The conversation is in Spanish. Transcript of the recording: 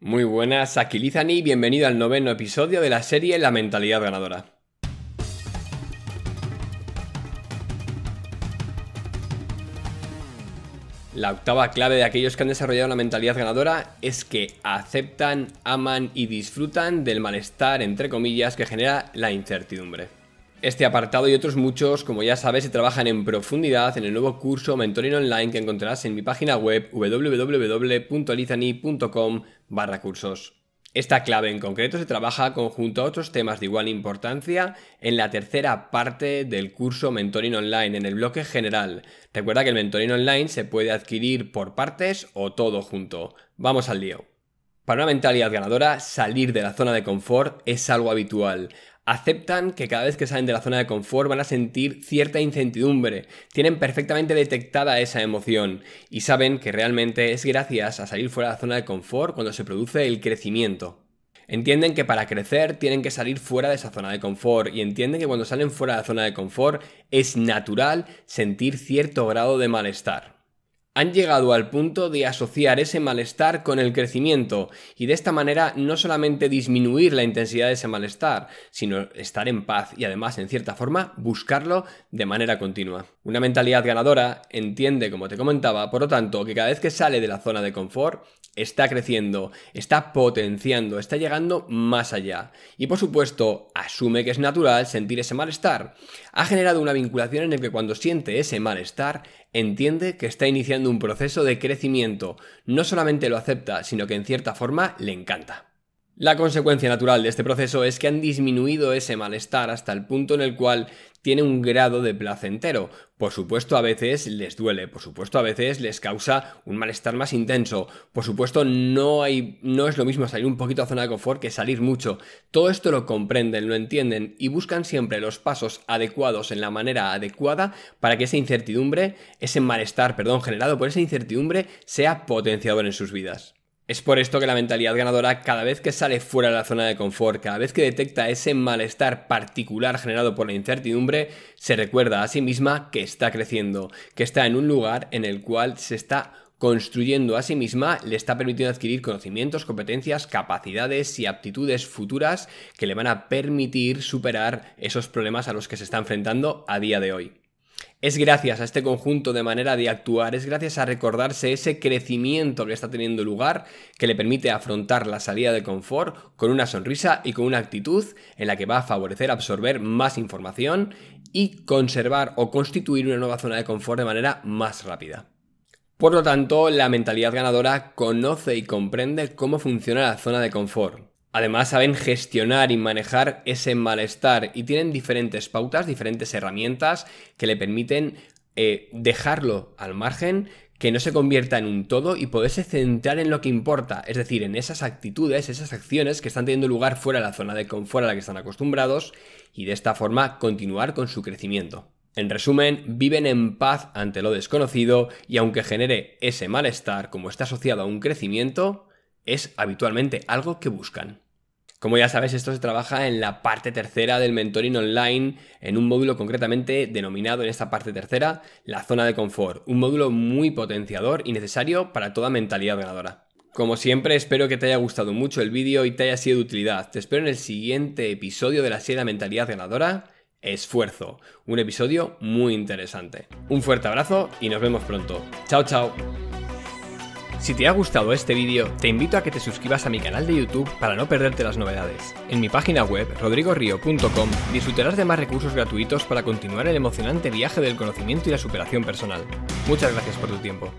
Muy buenas, aquí Lizani, bienvenido al noveno episodio de la serie La mentalidad ganadora. La octava clave de aquellos que han desarrollado la mentalidad ganadora es que aceptan, aman y disfrutan del malestar, entre comillas, que genera la incertidumbre. Este apartado y otros muchos, como ya sabes, se trabajan en profundidad en el nuevo curso Mentoring Online que encontrarás en mi página web www.lizani.com barra cursos. Esta clave en concreto se trabaja conjunto a otros temas de igual importancia en la tercera parte del curso Mentoring Online, en el bloque general. Recuerda que el Mentoring Online se puede adquirir por partes o todo junto. Vamos al lío. Para una mentalidad ganadora, salir de la zona de confort es algo habitual aceptan que cada vez que salen de la zona de confort van a sentir cierta incertidumbre, tienen perfectamente detectada esa emoción y saben que realmente es gracias a salir fuera de la zona de confort cuando se produce el crecimiento. Entienden que para crecer tienen que salir fuera de esa zona de confort y entienden que cuando salen fuera de la zona de confort es natural sentir cierto grado de malestar han llegado al punto de asociar ese malestar con el crecimiento y de esta manera no solamente disminuir la intensidad de ese malestar, sino estar en paz y además en cierta forma buscarlo de manera continua. Una mentalidad ganadora entiende, como te comentaba, por lo tanto, que cada vez que sale de la zona de confort está creciendo, está potenciando, está llegando más allá. Y por supuesto, asume que es natural sentir ese malestar. Ha generado una vinculación en el que cuando siente ese malestar, entiende que está iniciando un proceso de crecimiento. No solamente lo acepta, sino que en cierta forma le encanta. La consecuencia natural de este proceso es que han disminuido ese malestar hasta el punto en el cual tiene un grado de placentero. Por supuesto a veces les duele, por supuesto a veces les causa un malestar más intenso, por supuesto no, hay, no es lo mismo salir un poquito a zona de confort que salir mucho. Todo esto lo comprenden, lo entienden y buscan siempre los pasos adecuados en la manera adecuada para que esa incertidumbre, ese malestar, perdón, generado por esa incertidumbre sea potenciador en sus vidas. Es por esto que la mentalidad ganadora, cada vez que sale fuera de la zona de confort, cada vez que detecta ese malestar particular generado por la incertidumbre, se recuerda a sí misma que está creciendo, que está en un lugar en el cual se está construyendo a sí misma, le está permitiendo adquirir conocimientos, competencias, capacidades y aptitudes futuras que le van a permitir superar esos problemas a los que se está enfrentando a día de hoy. Es gracias a este conjunto de manera de actuar, es gracias a recordarse ese crecimiento que está teniendo lugar, que le permite afrontar la salida de confort con una sonrisa y con una actitud en la que va a favorecer absorber más información y conservar o constituir una nueva zona de confort de manera más rápida. Por lo tanto, la mentalidad ganadora conoce y comprende cómo funciona la zona de confort Además saben gestionar y manejar ese malestar y tienen diferentes pautas, diferentes herramientas que le permiten eh, dejarlo al margen, que no se convierta en un todo y poderse centrar en lo que importa, es decir, en esas actitudes, esas acciones que están teniendo lugar fuera de la zona de confort a la que están acostumbrados y de esta forma continuar con su crecimiento. En resumen, viven en paz ante lo desconocido y aunque genere ese malestar como está asociado a un crecimiento, es habitualmente algo que buscan. Como ya sabes, esto se trabaja en la parte tercera del mentoring online, en un módulo concretamente denominado en esta parte tercera la zona de confort, un módulo muy potenciador y necesario para toda mentalidad ganadora. Como siempre, espero que te haya gustado mucho el vídeo y te haya sido de utilidad. Te espero en el siguiente episodio de la serie de Mentalidad Ganadora, Esfuerzo, un episodio muy interesante. Un fuerte abrazo y nos vemos pronto. Chao, chao. Si te ha gustado este vídeo, te invito a que te suscribas a mi canal de YouTube para no perderte las novedades. En mi página web, rodrigorio.com, disfrutarás de más recursos gratuitos para continuar el emocionante viaje del conocimiento y la superación personal. Muchas gracias por tu tiempo.